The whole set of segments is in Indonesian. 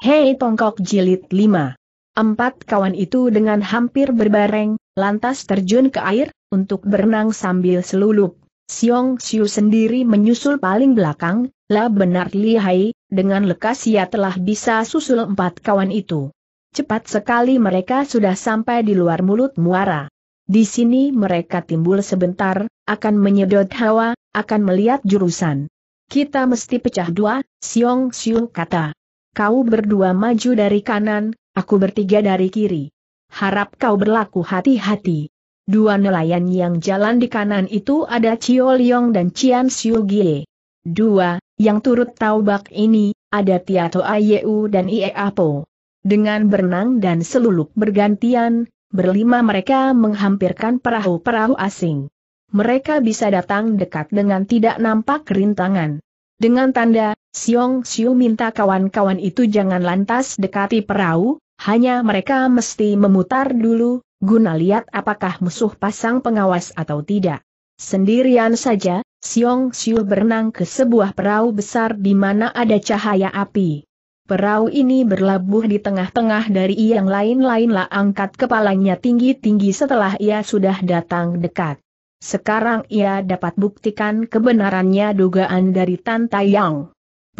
Hei Tongkok Jilid 5. Empat kawan itu dengan hampir berbareng, lantas terjun ke air, untuk berenang sambil selulup. Siong Siu sendiri menyusul paling belakang, lah benar lihai, dengan lekas ia telah bisa susul empat kawan itu. Cepat sekali mereka sudah sampai di luar mulut muara. Di sini mereka timbul sebentar, akan menyedot hawa, akan melihat jurusan. Kita mesti pecah dua, Siong Siu kata kau berdua maju dari kanan, aku bertiga dari kiri. Harap kau berlaku hati-hati. Dua nelayan yang jalan di kanan itu ada Cio Liong dan Cian Siu Gie. Dua, yang turut taubak ini, ada Tiato Ayeu dan Ie Apo. Dengan berenang dan seluluk bergantian, berlima mereka menghampirkan perahu-perahu asing. Mereka bisa datang dekat dengan tidak nampak rintangan. Dengan tanda, Siong Siu minta kawan-kawan itu jangan lantas dekati perahu, hanya mereka mesti memutar dulu, guna lihat apakah musuh pasang pengawas atau tidak. Sendirian saja, Siong Siu berenang ke sebuah perahu besar di mana ada cahaya api. Perahu ini berlabuh di tengah-tengah dari yang lain-lain lah angkat kepalanya tinggi-tinggi setelah ia sudah datang dekat. Sekarang ia dapat buktikan kebenarannya dugaan dari Tan Yang.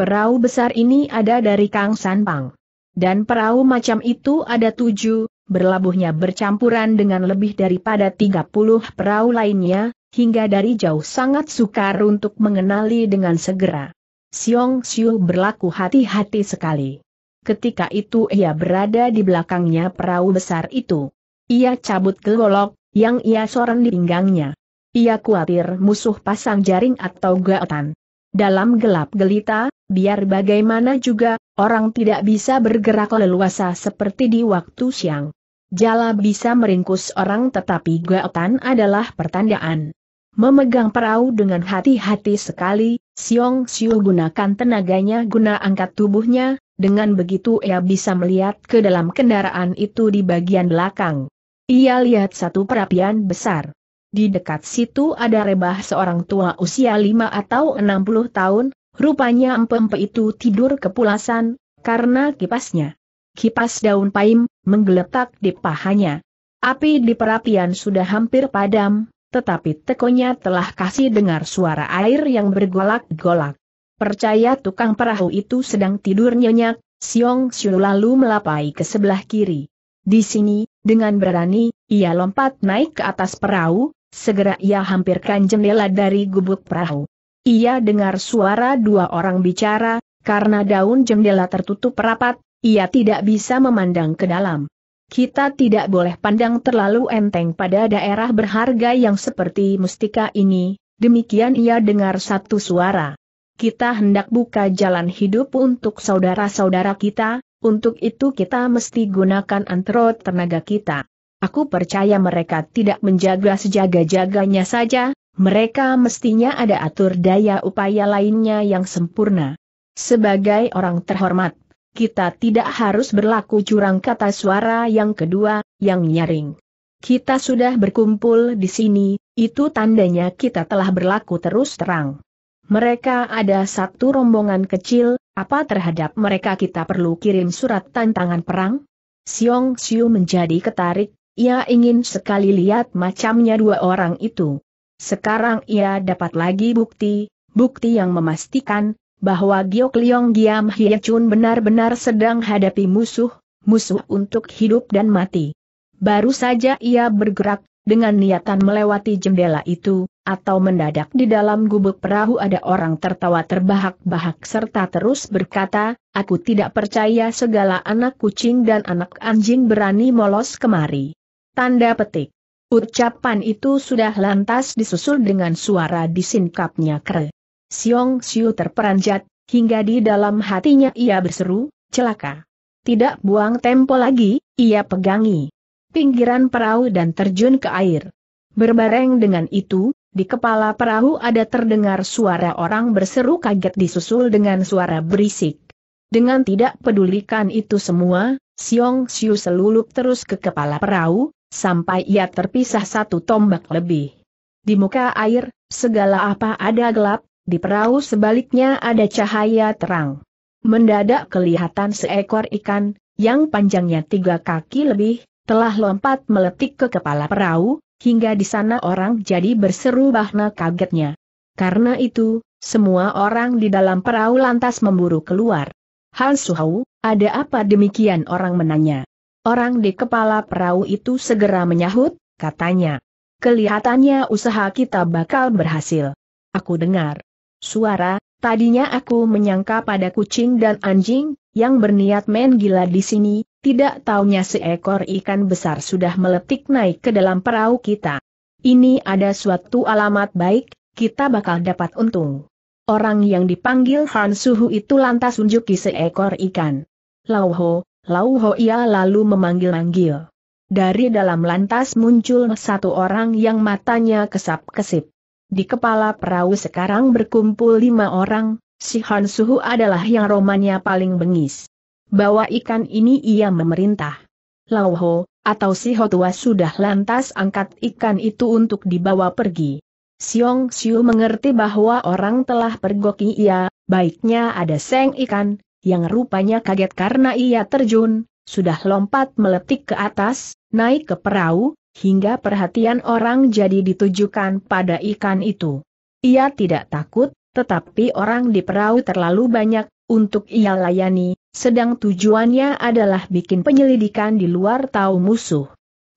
Perahu besar ini ada dari Kang Sanpang. Dan perahu macam itu ada tujuh, berlabuhnya bercampuran dengan lebih daripada puluh perahu lainnya, hingga dari jauh sangat sukar untuk mengenali dengan segera. Siong Siu berlaku hati-hati sekali. Ketika itu ia berada di belakangnya perahu besar itu. Ia cabut ke golok, yang ia soran di pinggangnya. Ia khawatir musuh pasang jaring atau gaotan. Dalam gelap gelita, biar bagaimana juga, orang tidak bisa bergerak leluasa seperti di waktu siang. Jala bisa meringkus orang tetapi gaotan adalah pertandaan. Memegang perahu dengan hati-hati sekali, Siong Siu gunakan tenaganya guna angkat tubuhnya, dengan begitu ia bisa melihat ke dalam kendaraan itu di bagian belakang. Ia lihat satu perapian besar. Di dekat situ ada rebah seorang tua usia lima atau enam puluh tahun, rupanya empempe itu tidur kepulasan, karena kipasnya. Kipas daun paim, menggeletak di pahanya. Api di perapian sudah hampir padam, tetapi tekonya telah kasih dengar suara air yang bergolak-golak. Percaya tukang perahu itu sedang tidur nyenyak, Siong Xiu lalu melapai ke sebelah kiri. Di sini, dengan berani, ia lompat naik ke atas perahu, Segera ia hampirkan jendela dari gubuk perahu. Ia dengar suara dua orang bicara, karena daun jendela tertutup rapat, ia tidak bisa memandang ke dalam. Kita tidak boleh pandang terlalu enteng pada daerah berharga yang seperti mustika ini, demikian ia dengar satu suara. Kita hendak buka jalan hidup untuk saudara-saudara kita, untuk itu kita mesti gunakan antro tenaga kita. Aku percaya mereka tidak menjaga sejaga-jaganya saja, mereka mestinya ada atur daya upaya lainnya yang sempurna. Sebagai orang terhormat, kita tidak harus berlaku curang kata suara yang kedua, yang nyaring. Kita sudah berkumpul di sini, itu tandanya kita telah berlaku terus terang. Mereka ada satu rombongan kecil, apa terhadap mereka kita perlu kirim surat tantangan perang? Siong Siu menjadi ketarik, ia ingin sekali lihat macamnya dua orang itu. Sekarang ia dapat lagi bukti, bukti yang memastikan, bahwa Giok Leong Giam Hye Chun benar-benar sedang hadapi musuh, musuh untuk hidup dan mati. Baru saja ia bergerak, dengan niatan melewati jendela itu, atau mendadak di dalam gubuk perahu ada orang tertawa terbahak-bahak serta terus berkata, aku tidak percaya segala anak kucing dan anak anjing berani molos kemari. Tanda petik. Ucapan itu sudah lantas disusul dengan suara disingkapnya kere. Siong Siu terperanjat, hingga di dalam hatinya ia berseru, celaka. Tidak buang tempo lagi, ia pegangi pinggiran perahu dan terjun ke air. Berbareng dengan itu, di kepala perahu ada terdengar suara orang berseru kaget disusul dengan suara berisik. Dengan tidak pedulikan itu semua, Siong Siu selulup terus ke kepala perahu, sampai ia terpisah satu tombak lebih. Di muka air, segala apa ada gelap, di perahu sebaliknya ada cahaya terang. Mendadak kelihatan seekor ikan, yang panjangnya tiga kaki lebih, telah lompat meletik ke kepala perahu, hingga di sana orang jadi berseru bahna kagetnya. Karena itu, semua orang di dalam perahu lantas memburu keluar. Hal Suhau, ada apa demikian orang menanya? Orang di kepala perahu itu segera menyahut, katanya. Kelihatannya usaha kita bakal berhasil. Aku dengar. Suara, tadinya aku menyangka pada kucing dan anjing, yang berniat main gila di sini, tidak taunya seekor ikan besar sudah meletik naik ke dalam perahu kita. Ini ada suatu alamat baik, kita bakal dapat untung. Orang yang dipanggil Han Suhu itu lantas unjuki seekor ikan. Lauho, Lau ia lalu memanggil-manggil. Dari dalam lantas muncul satu orang yang matanya kesap-kesip. Di kepala perahu sekarang berkumpul lima orang, si Han Suhu adalah yang romannya paling bengis. Bawa ikan ini ia memerintah. Lauho, atau si Hotua sudah lantas angkat ikan itu untuk dibawa pergi. Siong Siu mengerti bahwa orang telah pergoki ia, baiknya ada seng ikan, yang rupanya kaget karena ia terjun, sudah lompat meletik ke atas, naik ke perahu, hingga perhatian orang jadi ditujukan pada ikan itu. Ia tidak takut, tetapi orang di perahu terlalu banyak untuk ia layani, sedang tujuannya adalah bikin penyelidikan di luar tahu musuh.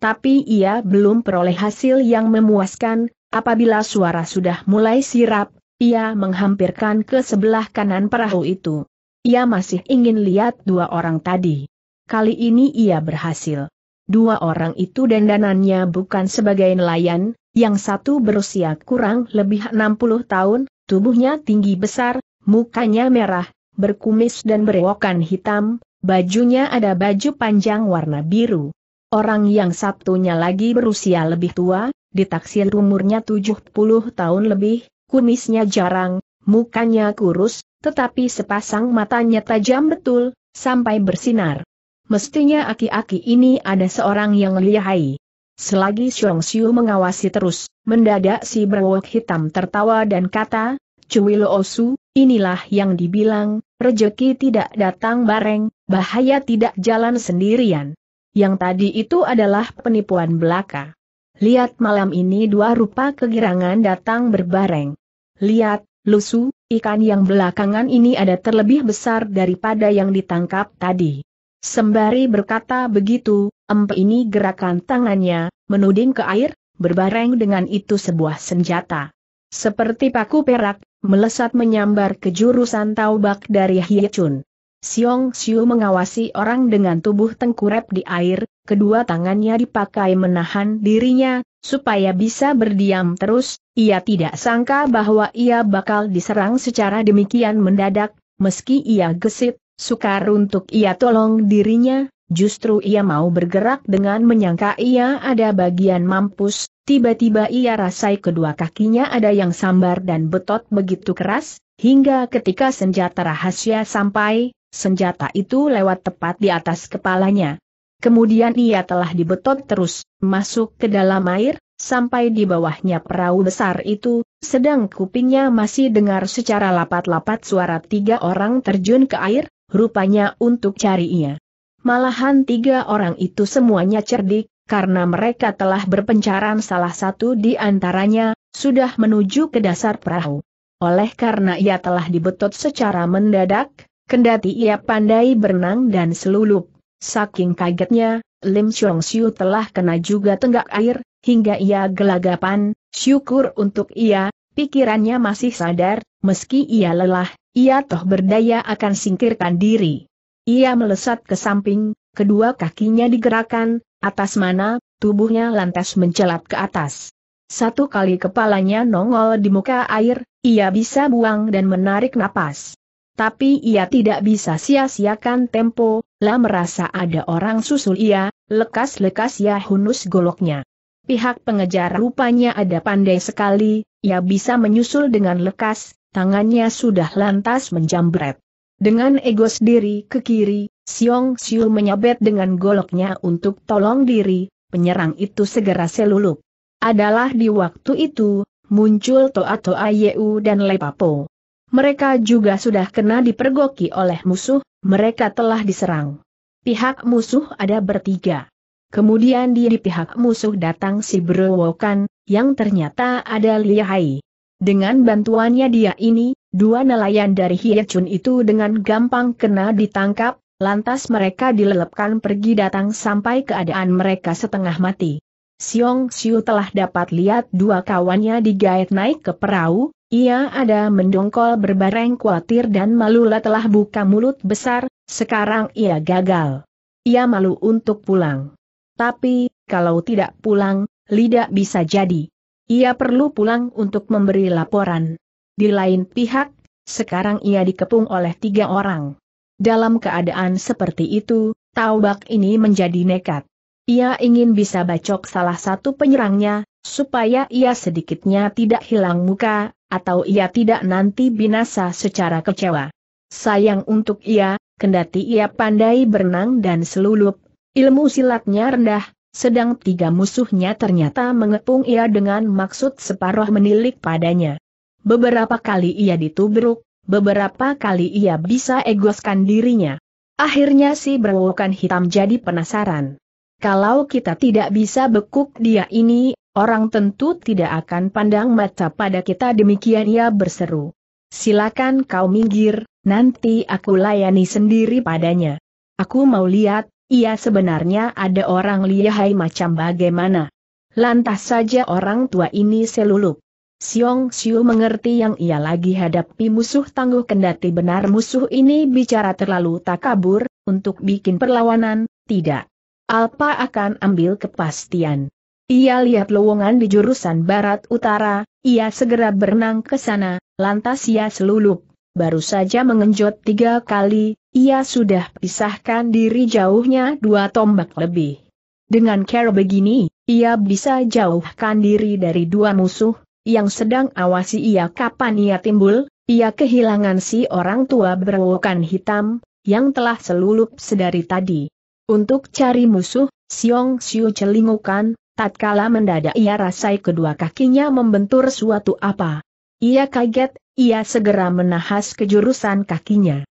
Tapi ia belum peroleh hasil yang memuaskan, apabila suara sudah mulai sirap, ia menghampirkan ke sebelah kanan perahu itu. Ia masih ingin lihat dua orang tadi. Kali ini ia berhasil. Dua orang itu dandanannya bukan sebagai nelayan, yang satu berusia kurang lebih 60 tahun, tubuhnya tinggi besar, mukanya merah, berkumis dan berewokan hitam, bajunya ada baju panjang warna biru. Orang yang satunya lagi berusia lebih tua, ditaksir umurnya 70 tahun lebih, kumisnya jarang, mukanya kurus, tetapi sepasang matanya tajam betul, sampai bersinar. Mestinya aki-aki ini ada seorang yang lihai. Selagi Xiong Xiu mengawasi terus, mendadak si berwok hitam tertawa dan kata, Cui Lo Osu, inilah yang dibilang, rejeki tidak datang bareng, bahaya tidak jalan sendirian. Yang tadi itu adalah penipuan belaka. Lihat malam ini dua rupa kegirangan datang berbareng. Lihat, Lusu, ikan yang belakangan ini ada terlebih besar daripada yang ditangkap tadi. Sembari berkata begitu, empe ini gerakan tangannya, menuding ke air, berbareng dengan itu sebuah senjata. Seperti paku perak, melesat menyambar ke jurusan taubak dari Chun. Siong Siu mengawasi orang dengan tubuh tengkurep di air, kedua tangannya dipakai menahan dirinya, supaya bisa berdiam terus, ia tidak sangka bahwa ia bakal diserang secara demikian mendadak, meski ia gesit, sukar untuk ia tolong dirinya, justru ia mau bergerak dengan menyangka ia ada bagian mampus, tiba-tiba ia rasai kedua kakinya ada yang sambar dan betot begitu keras, hingga ketika senjata rahasia sampai, senjata itu lewat tepat di atas kepalanya. Kemudian ia telah dibetot terus, masuk ke dalam air, sampai di bawahnya perahu besar itu, sedang kupingnya masih dengar secara lapat-lapat suara tiga orang terjun ke air, rupanya untuk cari ia. Malahan tiga orang itu semuanya cerdik, karena mereka telah berpencaran salah satu di antaranya, sudah menuju ke dasar perahu. Oleh karena ia telah dibetot secara mendadak, kendati ia pandai berenang dan selulup, saking kagetnya, Lim Chong Siu telah kena juga tenggak air, hingga ia gelagapan, syukur untuk ia, pikirannya masih sadar, meski ia lelah, ia toh berdaya akan singkirkan diri. Ia melesat ke samping, kedua kakinya digerakkan, atas mana, tubuhnya lantas mencelat ke atas. Satu kali kepalanya nongol di muka air, ia bisa buang dan menarik napas. Tapi ia tidak bisa sia-siakan tempo, lah merasa ada orang susul ia, lekas-lekas ia hunus goloknya. Pihak pengejar rupanya ada pandai sekali, ia bisa menyusul dengan lekas, tangannya sudah lantas menjambret. Dengan ego sendiri ke kiri, Siong Siu menyabet dengan goloknya untuk tolong diri, penyerang itu segera selulup. Adalah di waktu itu, muncul Toa Toa Yeu dan Lepapo. Mereka juga sudah kena dipergoki oleh musuh, mereka telah diserang. Pihak musuh ada bertiga. Kemudian di pihak musuh datang si Berwokan, yang ternyata ada Liahai. Dengan bantuannya dia ini, dua nelayan dari Hiacun itu dengan gampang kena ditangkap, lantas mereka dilelepkan pergi datang sampai keadaan mereka setengah mati. Siong Siu telah dapat lihat dua kawannya digait naik ke perahu, ia ada mendongkol berbareng khawatir dan malu lah telah buka mulut besar, sekarang ia gagal. Ia malu untuk pulang. Tapi, kalau tidak pulang, lidah bisa jadi. Ia perlu pulang untuk memberi laporan. Di lain pihak, sekarang ia dikepung oleh tiga orang. Dalam keadaan seperti itu, Taubak ini menjadi nekat. Ia ingin bisa bacok salah satu penyerangnya, supaya ia sedikitnya tidak hilang muka, atau ia tidak nanti binasa secara kecewa. Sayang untuk ia, kendati ia pandai berenang dan selulup, Ilmu silatnya rendah, sedang tiga musuhnya ternyata mengepung ia dengan maksud separuh menilik padanya. Beberapa kali ia ditubruk, beberapa kali ia bisa egoskan dirinya. Akhirnya si berwokan hitam jadi penasaran. Kalau kita tidak bisa bekuk dia ini, orang tentu tidak akan pandang mata pada kita demikian ia berseru. Silakan kau minggir, nanti aku layani sendiri padanya. Aku mau lihat, ia sebenarnya ada orang lihai macam bagaimana. Lantas saja orang tua ini selulup. Siong Siu mengerti yang ia lagi hadapi musuh tangguh kendati benar musuh ini bicara terlalu tak kabur untuk bikin perlawanan, tidak. Alpa akan ambil kepastian. Ia lihat lowongan di jurusan barat utara, ia segera berenang ke sana, lantas ia selulup, baru saja mengenjot tiga kali, ia sudah pisahkan diri jauhnya dua tombak lebih. Dengan cara begini, ia bisa jauhkan diri dari dua musuh, yang sedang awasi ia kapan ia timbul, ia kehilangan si orang tua berwokan hitam, yang telah selulup sedari tadi. Untuk cari musuh, Siong Siu celingukan, tatkala mendadak ia rasai kedua kakinya membentur suatu apa. Ia kaget, ia segera menahas kejurusan kakinya.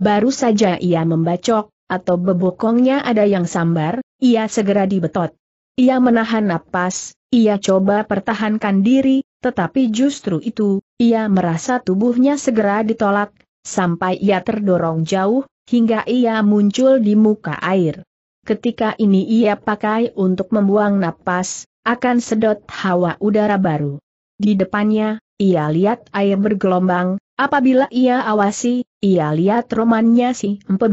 Baru saja ia membacok, atau bebokongnya ada yang sambar, ia segera dibetot. Ia menahan napas, ia coba pertahankan diri, tetapi justru itu, ia merasa tubuhnya segera ditolak, sampai ia terdorong jauh, hingga ia muncul di muka air. Ketika ini ia pakai untuk membuang napas, akan sedot hawa udara baru. Di depannya, ia lihat air bergelombang, apabila ia awasi, ia lihat romannya si Empe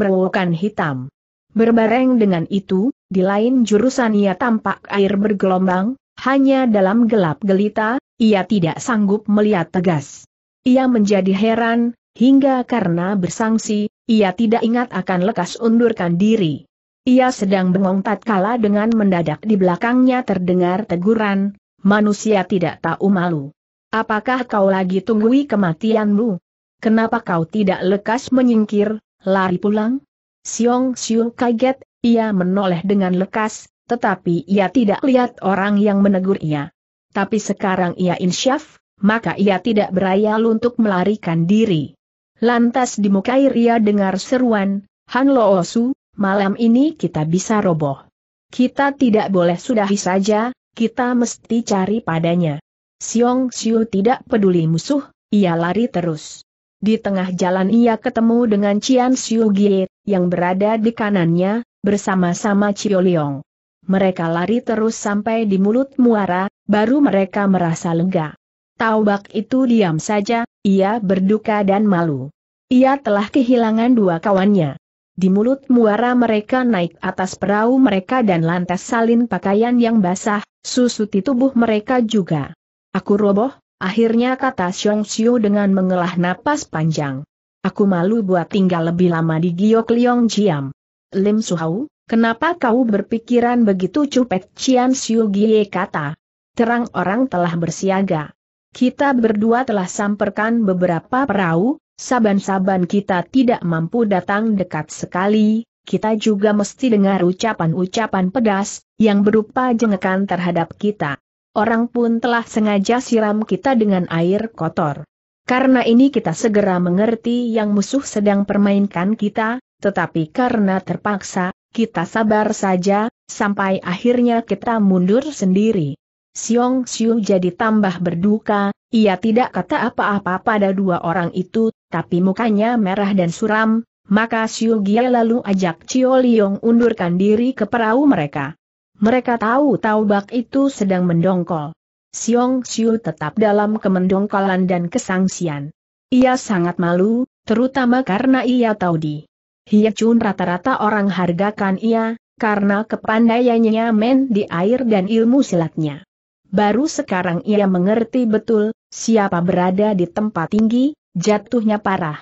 hitam. Berbareng dengan itu, di lain jurusan ia tampak air bergelombang, hanya dalam gelap gelita, ia tidak sanggup melihat tegas. Ia menjadi heran, hingga karena bersangsi, ia tidak ingat akan lekas undurkan diri. Ia sedang bengong tatkala dengan mendadak di belakangnya terdengar teguran, manusia tidak tahu malu. Apakah kau lagi tunggui kematianmu? kenapa kau tidak lekas menyingkir, lari pulang? Siong Siu kaget, ia menoleh dengan lekas, tetapi ia tidak lihat orang yang menegur ia. Tapi sekarang ia insyaf, maka ia tidak berayal untuk melarikan diri. Lantas di muka ia dengar seruan, Han Lo Osu, malam ini kita bisa roboh. Kita tidak boleh sudahi saja, kita mesti cari padanya. Siong Siu tidak peduli musuh, ia lari terus. Di tengah jalan ia ketemu dengan Cian Siu Gie, yang berada di kanannya, bersama-sama Cio Leong. Mereka lari terus sampai di mulut muara, baru mereka merasa lega. Taubak itu diam saja, ia berduka dan malu. Ia telah kehilangan dua kawannya. Di mulut muara mereka naik atas perahu mereka dan lantas salin pakaian yang basah, susuti tubuh mereka juga. Aku roboh, Akhirnya kata Xiong Xiu dengan mengelah napas panjang. Aku malu buat tinggal lebih lama di Giok Liong Jiam. Lim Suhau, kenapa kau berpikiran begitu cupek Cian Xiu Gie kata. Terang orang telah bersiaga. Kita berdua telah samperkan beberapa perahu, saban-saban kita tidak mampu datang dekat sekali, kita juga mesti dengar ucapan-ucapan pedas, yang berupa jengekan terhadap kita orang pun telah sengaja siram kita dengan air kotor. Karena ini kita segera mengerti yang musuh sedang permainkan kita, tetapi karena terpaksa, kita sabar saja, sampai akhirnya kita mundur sendiri. Siong Siu jadi tambah berduka, ia tidak kata apa-apa pada dua orang itu, tapi mukanya merah dan suram, maka Siu Gia lalu ajak Cio Liong undurkan diri ke perahu mereka. Mereka tahu Taubak itu sedang mendongkol. Siong Siu tetap dalam kemendongkolan dan kesangsian. Ia sangat malu, terutama karena ia tahu di Chun rata-rata orang hargakan ia, karena kepandaiannya men di air dan ilmu silatnya. Baru sekarang ia mengerti betul, siapa berada di tempat tinggi, jatuhnya parah.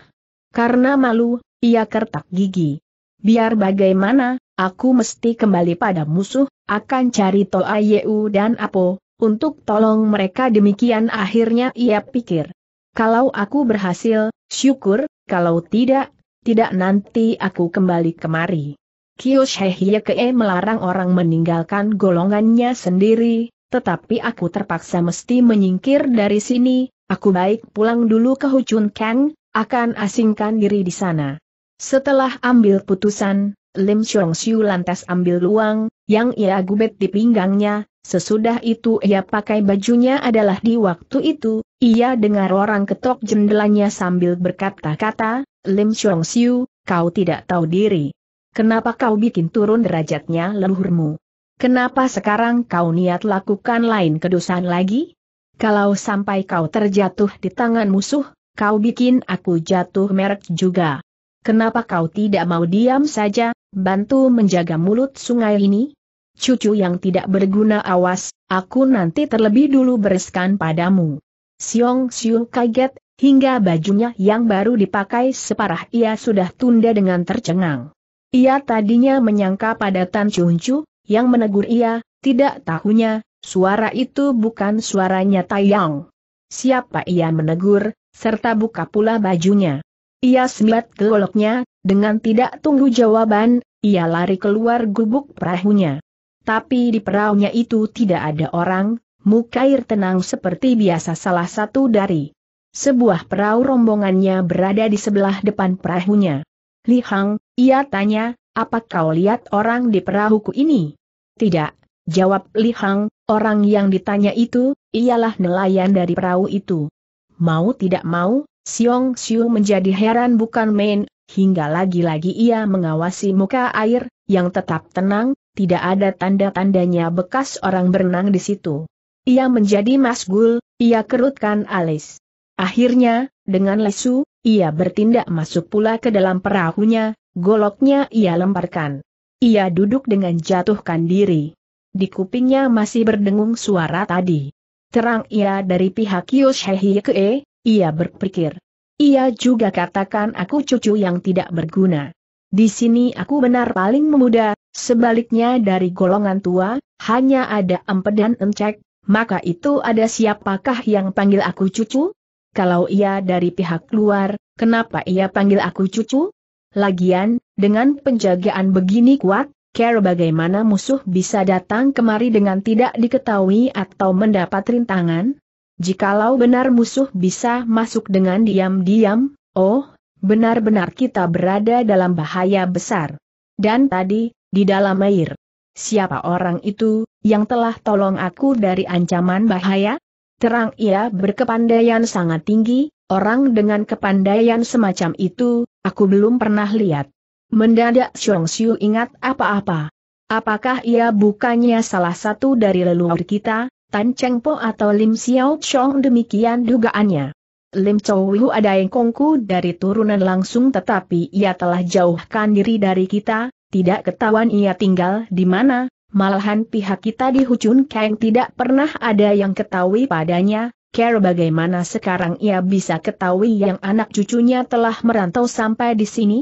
Karena malu, ia kertak gigi. Biar bagaimana, Aku mesti kembali pada musuh, akan cari Toa Yeu dan Apo, untuk tolong mereka demikian akhirnya ia pikir. Kalau aku berhasil, syukur, kalau tidak, tidak nanti aku kembali kemari. Kyoshihye e melarang orang meninggalkan golongannya sendiri, tetapi aku terpaksa mesti menyingkir dari sini, aku baik pulang dulu ke Hucun Kang, akan asingkan diri di sana. Setelah ambil putusan, Lim Chong Siu lantas ambil luang, yang ia gubet di pinggangnya, sesudah itu ia pakai bajunya adalah di waktu itu, ia dengar orang ketok jendelanya sambil berkata-kata, Lim Chong Siu, kau tidak tahu diri. Kenapa kau bikin turun derajatnya leluhurmu? Kenapa sekarang kau niat lakukan lain kedosaan lagi? Kalau sampai kau terjatuh di tangan musuh, kau bikin aku jatuh merek juga. Kenapa kau tidak mau diam saja, bantu menjaga mulut sungai ini? Cucu yang tidak berguna awas, aku nanti terlebih dulu bereskan padamu. Siong Siu kaget, hingga bajunya yang baru dipakai separah ia sudah tunda dengan tercengang. Ia tadinya menyangka pada Tan Chun Chu, yang menegur ia, tidak tahunya, suara itu bukan suaranya Taiyang. Siapa ia menegur, serta buka pula bajunya. Ia semiat goloknya, dengan tidak tunggu jawaban, ia lari keluar gubuk perahunya. Tapi di perahunya itu tidak ada orang, Mukair tenang seperti biasa salah satu dari sebuah perahu rombongannya berada di sebelah depan perahunya. Li Hang, ia tanya, apa kau lihat orang di perahuku ini? Tidak, jawab Li Hang, orang yang ditanya itu, ialah nelayan dari perahu itu. Mau tidak mau, Siong Siu menjadi heran bukan main, hingga lagi-lagi ia mengawasi muka air, yang tetap tenang, tidak ada tanda-tandanya bekas orang berenang di situ. Ia menjadi masgul, ia kerutkan alis. Akhirnya, dengan lesu, ia bertindak masuk pula ke dalam perahunya, goloknya ia lemparkan. Ia duduk dengan jatuhkan diri. Di kupingnya masih berdengung suara tadi. Terang ia dari pihak Yoshehi Kee, ia berpikir. Ia juga katakan aku cucu yang tidak berguna. Di sini aku benar paling memuda, sebaliknya dari golongan tua, hanya ada empedan encek, maka itu ada siapakah yang panggil aku cucu? Kalau ia dari pihak luar, kenapa ia panggil aku cucu? Lagian, dengan penjagaan begini kuat, care bagaimana musuh bisa datang kemari dengan tidak diketahui atau mendapat rintangan? Jikalau benar musuh bisa masuk dengan diam-diam, oh, benar-benar kita berada dalam bahaya besar. Dan tadi, di dalam air. Siapa orang itu, yang telah tolong aku dari ancaman bahaya? Terang ia berkepandaian sangat tinggi, orang dengan kepandaian semacam itu, aku belum pernah lihat. Mendadak Xiong Xiu ingat apa-apa. Apakah ia bukannya salah satu dari leluhur kita, Tan Cheng Po atau Lim Xiao Chong demikian dugaannya. Lim Chow Wu ada yang kongku dari turunan langsung tetapi ia telah jauhkan diri dari kita, tidak ketahuan ia tinggal di mana, malahan pihak kita di Hucun Kang tidak pernah ada yang ketahui padanya, care bagaimana sekarang ia bisa ketahui yang anak cucunya telah merantau sampai di sini?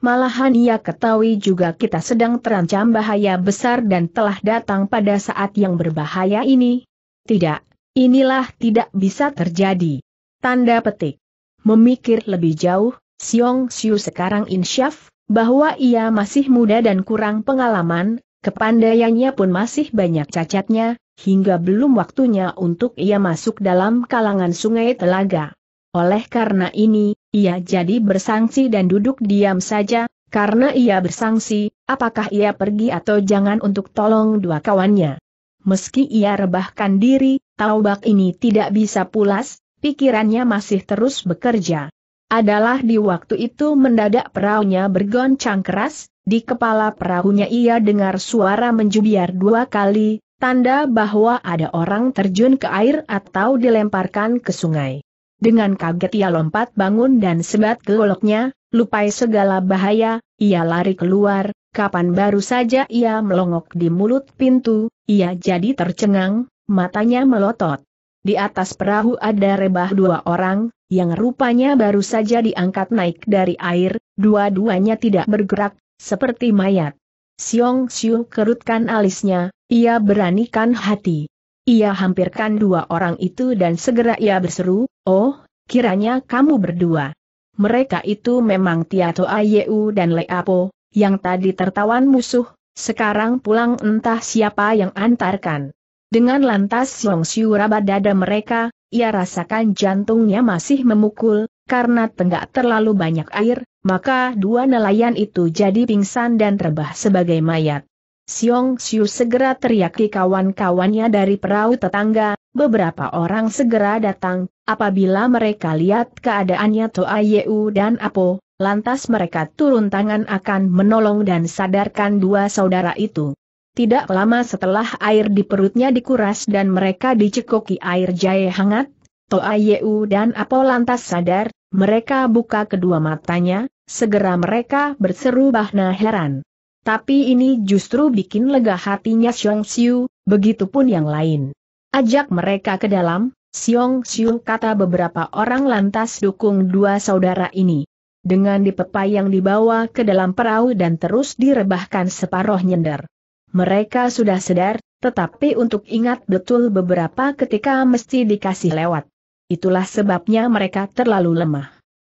Malahan ia ketahui juga kita sedang terancam bahaya besar dan telah datang pada saat yang berbahaya ini. Tidak, inilah tidak bisa terjadi. Tanda petik. Memikir lebih jauh, Siong Siu sekarang insyaf, bahwa ia masih muda dan kurang pengalaman, kepandaiannya pun masih banyak cacatnya, hingga belum waktunya untuk ia masuk dalam kalangan sungai telaga. Oleh karena ini, ia jadi bersangsi dan duduk diam saja, karena ia bersangsi, apakah ia pergi atau jangan untuk tolong dua kawannya. Meski ia rebahkan diri, taubak ini tidak bisa pulas, pikirannya masih terus bekerja. Adalah di waktu itu mendadak perahunya bergoncang keras, di kepala perahunya ia dengar suara menjubiar dua kali, tanda bahwa ada orang terjun ke air atau dilemparkan ke sungai. Dengan kaget ia lompat bangun dan sebat goloknya, lupai segala bahaya, ia lari keluar, kapan baru saja ia melongok di mulut pintu, ia jadi tercengang, matanya melotot. Di atas perahu ada rebah dua orang, yang rupanya baru saja diangkat naik dari air, dua-duanya tidak bergerak, seperti mayat. Siong Siu kerutkan alisnya, ia beranikan hati. Ia hampirkan dua orang itu dan segera ia berseru, Oh, kiranya kamu berdua. Mereka itu memang Tiato Ayu dan Leapo, yang tadi tertawan musuh, sekarang pulang entah siapa yang antarkan. Dengan lantas Song Siu rabat dada mereka, ia rasakan jantungnya masih memukul, karena tenggak terlalu banyak air, maka dua nelayan itu jadi pingsan dan rebah sebagai mayat. Siong Siu segera teriaki kawan-kawannya dari perahu tetangga, beberapa orang segera datang, apabila mereka lihat keadaannya Toa Yeu dan Apo, lantas mereka turun tangan akan menolong dan sadarkan dua saudara itu. Tidak lama setelah air di perutnya dikuras dan mereka dicekoki air jahe hangat, Toa Yeu dan Apo lantas sadar, mereka buka kedua matanya, segera mereka berseru bahna heran tapi ini justru bikin lega hatinya Xiong Xiu, begitupun yang lain. Ajak mereka ke dalam, Xiong Xiu kata beberapa orang lantas dukung dua saudara ini. Dengan yang dibawa ke dalam perahu dan terus direbahkan separoh nyender. Mereka sudah sedar, tetapi untuk ingat betul beberapa ketika mesti dikasih lewat. Itulah sebabnya mereka terlalu lemah.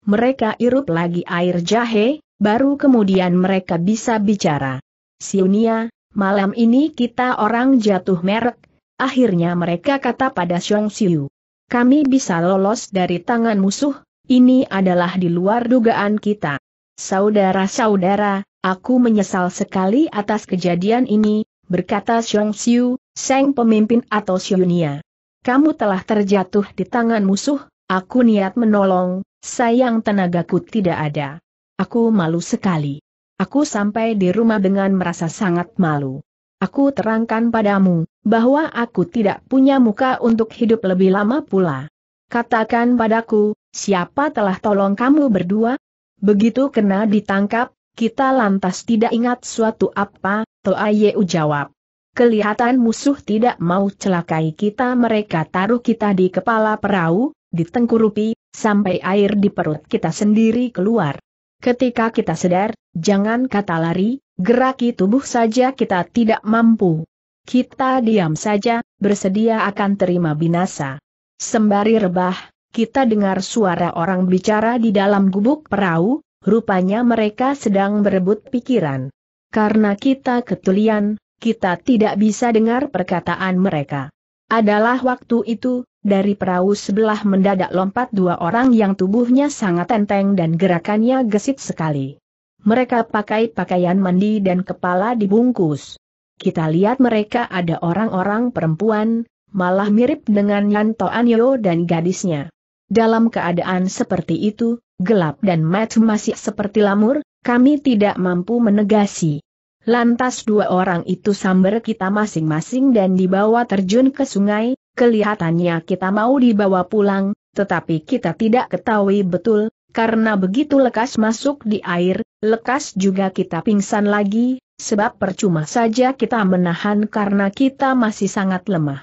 Mereka irup lagi air jahe, baru kemudian mereka bisa bicara. Siunia, malam ini kita orang jatuh merek, akhirnya mereka kata pada Xiong Siu. Kami bisa lolos dari tangan musuh, ini adalah di luar dugaan kita. Saudara-saudara, aku menyesal sekali atas kejadian ini, berkata Xiong Siu, Seng pemimpin atau Siunia. Kamu telah terjatuh di tangan musuh, aku niat menolong, sayang tenagaku tidak ada. Aku malu sekali. Aku sampai di rumah dengan merasa sangat malu. Aku terangkan padamu, bahwa aku tidak punya muka untuk hidup lebih lama pula. Katakan padaku, siapa telah tolong kamu berdua? Begitu kena ditangkap, kita lantas tidak ingat suatu apa, Toayeu jawab. Kelihatan musuh tidak mau celakai kita mereka taruh kita di kepala perahu, ditengkurupi, sampai air di perut kita sendiri keluar. Ketika kita sadar, jangan kata lari, geraki tubuh saja kita tidak mampu. Kita diam saja, bersedia akan terima binasa. Sembari rebah, kita dengar suara orang bicara di dalam gubuk perahu, rupanya mereka sedang berebut pikiran. Karena kita ketulian, kita tidak bisa dengar perkataan mereka. Adalah waktu itu, dari perahu sebelah mendadak lompat dua orang yang tubuhnya sangat enteng dan gerakannya gesit sekali. Mereka pakai pakaian mandi dan kepala dibungkus. Kita lihat mereka ada orang-orang perempuan, malah mirip dengan Yanto Anyo dan gadisnya. Dalam keadaan seperti itu, gelap dan match masih seperti lamur, kami tidak mampu menegasi. Lantas dua orang itu sambar kita masing-masing dan dibawa terjun ke sungai, kelihatannya kita mau dibawa pulang, tetapi kita tidak ketahui betul, karena begitu lekas masuk di air, lekas juga kita pingsan lagi, sebab percuma saja kita menahan karena kita masih sangat lemah.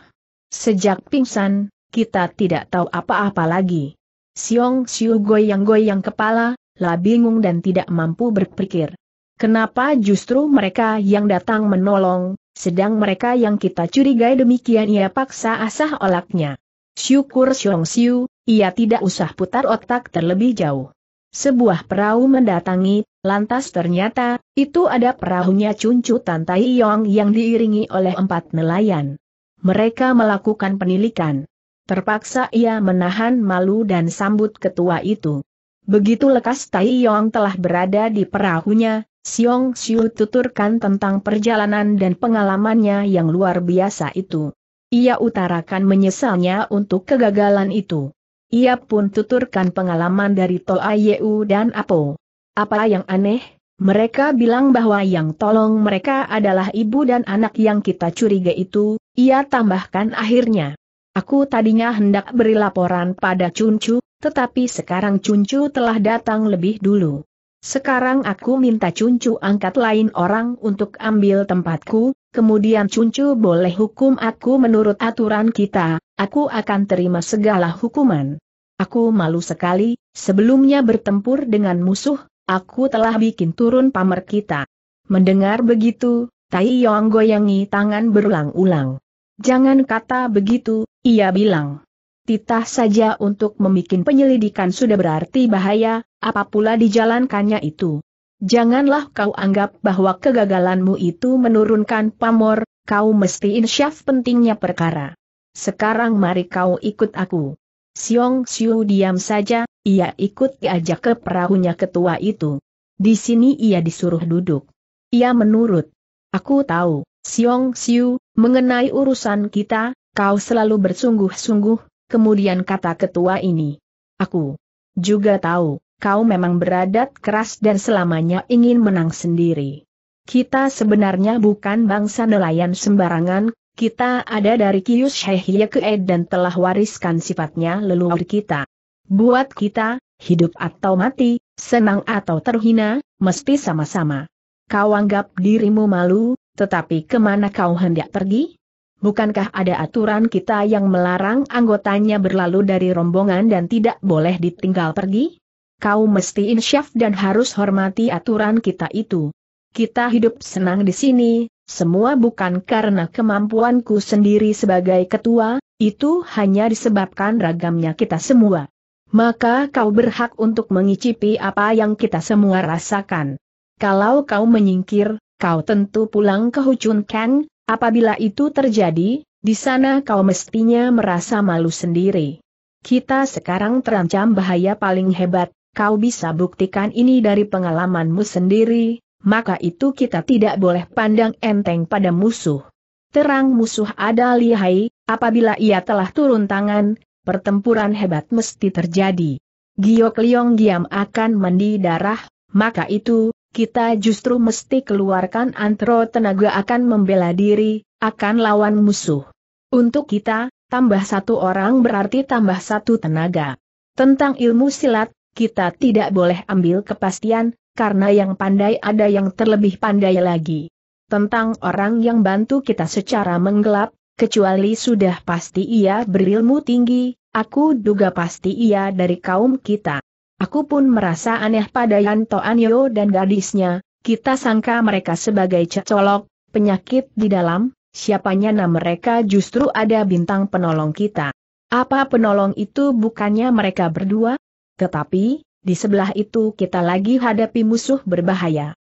Sejak pingsan, kita tidak tahu apa-apa lagi. Siong Siu goyang-goyang kepala, lah bingung dan tidak mampu berpikir. Kenapa justru mereka yang datang menolong, sedang mereka yang kita curigai demikian ia paksa asah olaknya. Syukur Xiong Xiu, ia tidak usah putar otak terlebih jauh. Sebuah perahu mendatangi, lantas ternyata, itu ada perahunya Cuncu Tantai Yong yang diiringi oleh empat nelayan. Mereka melakukan penilikan. Terpaksa ia menahan malu dan sambut ketua itu. Begitu lekas Tai Yong telah berada di perahunya, Siong Siu tuturkan tentang perjalanan dan pengalamannya yang luar biasa itu. Ia utarakan menyesalnya untuk kegagalan itu. Ia pun tuturkan pengalaman dari Toa Yeu dan Apo. Apa yang aneh? Mereka bilang bahwa yang tolong mereka adalah ibu dan anak yang kita curiga itu, ia tambahkan akhirnya. Aku tadinya hendak beri laporan pada Cuncu, tetapi sekarang Cuncu telah datang lebih dulu. Sekarang aku minta Cuncu angkat lain orang untuk ambil tempatku, kemudian Cuncu boleh hukum aku menurut aturan kita, aku akan terima segala hukuman. Aku malu sekali, sebelumnya bertempur dengan musuh, aku telah bikin turun pamer kita. Mendengar begitu, Tai Yong goyangi tangan berulang-ulang. Jangan kata begitu, ia bilang titah saja untuk membuat penyelidikan sudah berarti bahaya, apa pula dijalankannya itu. Janganlah kau anggap bahwa kegagalanmu itu menurunkan pamor, kau mesti insyaf pentingnya perkara. Sekarang mari kau ikut aku. Siong Siu diam saja, ia ikut diajak ke perahunya ketua itu. Di sini ia disuruh duduk. Ia menurut. Aku tahu, Siong Siu, mengenai urusan kita, kau selalu bersungguh-sungguh, kemudian kata ketua ini. Aku juga tahu, kau memang beradat keras dan selamanya ingin menang sendiri. Kita sebenarnya bukan bangsa nelayan sembarangan, kita ada dari Kius Shehyekue dan telah wariskan sifatnya leluhur kita. Buat kita, hidup atau mati, senang atau terhina, mesti sama-sama. Kau anggap dirimu malu, tetapi kemana kau hendak pergi? bukankah ada aturan kita yang melarang anggotanya berlalu dari rombongan dan tidak boleh ditinggal pergi? Kau mesti insyaf dan harus hormati aturan kita itu. Kita hidup senang di sini, semua bukan karena kemampuanku sendiri sebagai ketua, itu hanya disebabkan ragamnya kita semua. Maka kau berhak untuk mengicipi apa yang kita semua rasakan. Kalau kau menyingkir, kau tentu pulang ke hucun Kang, Apabila itu terjadi, di sana kau mestinya merasa malu sendiri. Kita sekarang terancam bahaya paling hebat, kau bisa buktikan ini dari pengalamanmu sendiri, maka itu kita tidak boleh pandang enteng pada musuh. Terang musuh ada lihai, apabila ia telah turun tangan, pertempuran hebat mesti terjadi. Giok Liong diam akan mandi darah, maka itu, kita justru mesti keluarkan antro tenaga akan membela diri, akan lawan musuh. Untuk kita, tambah satu orang berarti tambah satu tenaga. Tentang ilmu silat, kita tidak boleh ambil kepastian, karena yang pandai ada yang terlebih pandai lagi. Tentang orang yang bantu kita secara menggelap, kecuali sudah pasti ia berilmu tinggi, aku duga pasti ia dari kaum kita. Aku pun merasa aneh pada Yanto Anyo dan gadisnya, kita sangka mereka sebagai cecolok, penyakit di dalam, Siapanya nama mereka justru ada bintang penolong kita. Apa penolong itu bukannya mereka berdua? Tetapi, di sebelah itu kita lagi hadapi musuh berbahaya.